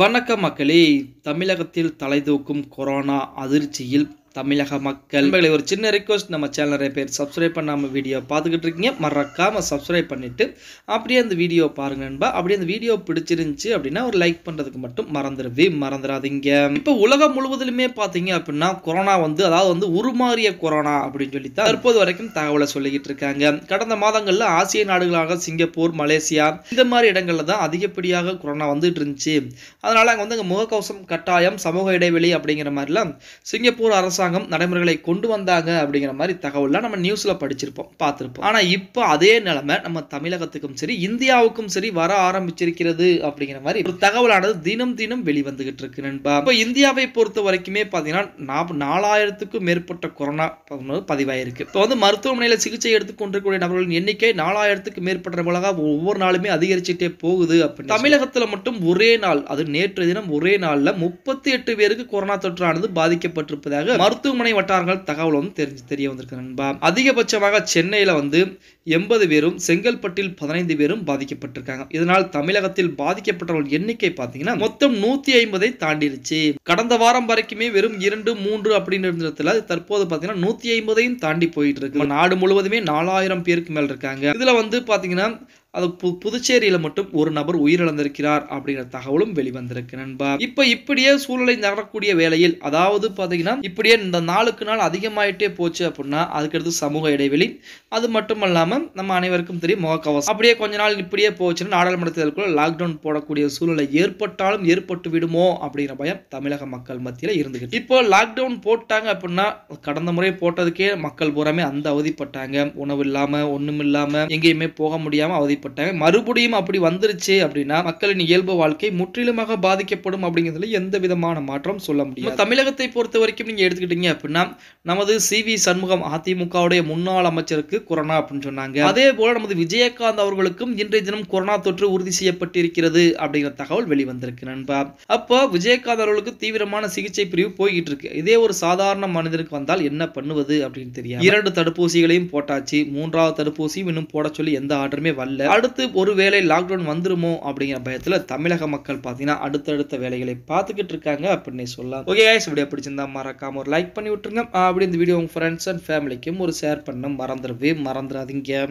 வணக்க மக்களே தமிழகத்தில் தலைதூக்கும் கொரோனா அதிர்ச்சியில் தமிழக மக்கள் ஒரு சின்ன ரிக்வஸ்ட் நம்ம சேனல் நிறைய பேர் சப்ஸ்கிரைப் பண்ணாமல் வீடியோ பார்த்துக்கிட்டு இருக்கீங்க மறக்காமல் சப்ஸ்கிரைப் பண்ணிவிட்டு அப்படியே அந்த வீடியோ பாருங்க நண்பா அப்படியே அந்த வீடியோ பிடிச்சிருந்துச்சு அப்படின்னா ஒரு லைக் பண்ணுறதுக்கு மட்டும் மறந்துடுவே மறந்துடாதீங்க இப்போ உலகம் முழுவதிலுமே பார்த்தீங்க அப்படின்னா கொரோனா வந்து அதாவது வந்து உருமாறிய கொரோனா அப்படின்னு சொல்லி தான் தற்போது வரைக்கும் தகவலை சொல்லிக்கிட்டு இருக்காங்க கடந்த மாதங்களில் ஆசிய நாடுகளாக சிங்கப்பூர் மலேசியா இந்த மாதிரி இடங்களில் தான் அதிகப்படியாக கொரோனா வந்துட்டு இருந்துச்சு அதனால் அங்கே வந்து அங்கே முகக்கவசம் கட்டாயம் சமூக இடைவெளி அப்படிங்கிற மாதிரிலாம் சிங்கப்பூர் அரசு அரசாங்கம் நடைமுறைகளை கொண்டு வந்தாங்க அப்படிங்கிற மாதிரி தகவலாம் நம்ம நியூஸில் படிச்சிருப்போம் பார்த்துருப்போம் ஆனால் இப்போ அதே நிலைமை நம்ம தமிழகத்துக்கும் சரி இந்தியாவுக்கும் சரி வர ஆரம்பிச்சிருக்கிறது அப்படிங்கிற மாதிரி ஒரு தகவலானது தினம் தினம் வெளிவந்துகிட்டு இருக்கு நண்பா இப்போ இந்தியாவை பொறுத்த வரைக்குமே பார்த்தீங்கன்னா நாலாயிரத்துக்கும் மேற்பட்ட கொரோனா பதிவாயிருக்கு இப்போ வந்து மருத்துவமனையில் சிகிச்சை எடுத்துக்கொண்டிருக்கக்கூடிய நபர்களின் எண்ணிக்கை நாலாயிரத்துக்கு மேற்பட்ட மேற்பட்டவர்களாக ஒவ்வொரு நாளுமே அதிகரிச்சுட்டே போகுது அப்படின்னு தமிழகத்தில் மட்டும் ஒரே நாள் அது நேற்று தினம் ஒரே நாளில் முப்பத்தி எட்டு பேருக்கு கொரோனா தொற்றானது பாதிக்கப்பட்டிருப்பதாக மருத்துவமனை வட்டாரங்கள் தகவல் வந்து தெரிஞ்சு தெரிய வந்திருக்கு நண்பா அதிகபட்சமாக சென்னையில் வந்து எண்பது பேரும் செங்கல்பட்டில் பதினைந்து பேரும் பாதிக்கப்பட்டிருக்காங்க இதனால் தமிழகத்தில் பாதிக்கப்பட்டவர்கள் எண்ணிக்கை பார்த்தீங்கன்னா மொத்தம் நூற்றி ஐம்பதை தாண்டிருச்சு கடந்த வாரம் வரைக்குமே வெறும் இரண்டு மூன்று அப்படின்னு இருந்ததுல தற்போது பார்த்தீங்கன்னா நூற்றி ஐம்பதையும் தாண்டி போயிட்டு இருக்கு நாடு முழுவதுமே நாலாயிரம் பேருக்கு மேல் இருக்காங்க இதில் வந்து பார்த்தீங்கன்னா அது பு புதுச்சேரியில் மட்டும் ஒரு நபர் உயிரிழந்திருக்கிறார் அப்படிங்கிற தகவலும் வெளிவந்திருக்கு நண்பா இப்போ இப்படியே சூழலை நகரக்கூடிய வேளையில் அதாவது பாத்தீங்கன்னா இப்படியே இந்த நாளுக்கு நாள் அதிகமாயிட்டே போச்சு அப்படின்னா அதுக்கடுத்து சமூக இடைவெளி அது மட்டும் இல்லாமல் நம்ம அனைவருக்கும் தெரியும் முகக்கவசம் அப்படியே கொஞ்ச நாள் இப்படியே போச்சுன்னா நாடாளுமன்ற லாக்டவுன் போடக்கூடிய சூழலை ஏற்பட்டாலும் ஏற்பட்டு விடுமோ அப்படிங்கிற பயம் தமிழக மக்கள் மத்தியில் இருந்துகிட்டு இப்போ லாக்டவுன் போட்டாங்க அப்படின்னா கடந்த முறை போட்டதுக்கே மக்கள் பூராமே அந்த அவதிப்பட்டாங்க உணவு இல்லாம ஒண்ணும் இல்லாம எங்கேயுமே போக முடியாமல் அவதி பாதிக்கப்பட்டவன் மறுபடியும் அப்படி வந்துருச்சு அப்படின்னா மக்களின் இயல்பு வாழ்க்கை முற்றிலுமாக பாதிக்கப்படும் அப்படிங்கிறதுல எந்த விதமான மாற்றம் சொல்ல முடியும் தமிழகத்தை பொறுத்த வரைக்கும் நீங்க எடுத்துக்கிட்டீங்க அப்படின்னா நமது சி வி சண்முகம் அதிமுகவுடைய முன்னாள் அமைச்சருக்கு கொரோனா அப்படின்னு சொன்னாங்க அதே போல நமது விஜயகாந்த் அவர்களுக்கும் இன்றைய தினம் கொரோனா தொற்று உறுதி செய்யப்பட்டிருக்கிறது அப்படிங்கிற தகவல் வெளிவந்திருக்கு நண்பா அப்போ விஜயகாந்த் அவர்களுக்கு தீவிரமான சிகிச்சை பிரிவு போய்கிட்டு இருக்கு இதே ஒரு சாதாரண மனிதனுக்கு வந்தால் என்ன பண்ணுவது அப்படின்னு தெரியாது இரண்டு தடுப்பூசிகளையும் போட்டாச்சு மூன்றாவது தடுப்பூசியும் இன்னும் போட சொல்லி எந்த ஆர்டருமே வரல அடுத்து ஒருவேளை லாக்டவுன் வந்துருமோ அப்படிங்கிற பயத்தில் தமிழக மக்கள் பார்த்தீங்கன்னா அடுத்தடுத்த வேலைகளை பார்த்துக்கிட்டு இருக்காங்க அப்படின்னு சொல்லலாம் ஓகே கைஸ் வீடியோ பிடிச்சிருந்தா மறக்காம ஒரு லைக் பண்ணி விட்டுருங்க அப்படி இந்த வீடியோ உங்கள் ஃப்ரெண்ட்ஸ் அண்ட் ஃபேமிலிக்கும் ஒரு ஷேர் பண்ண மறந்துடவே மறந்துடாதீங்க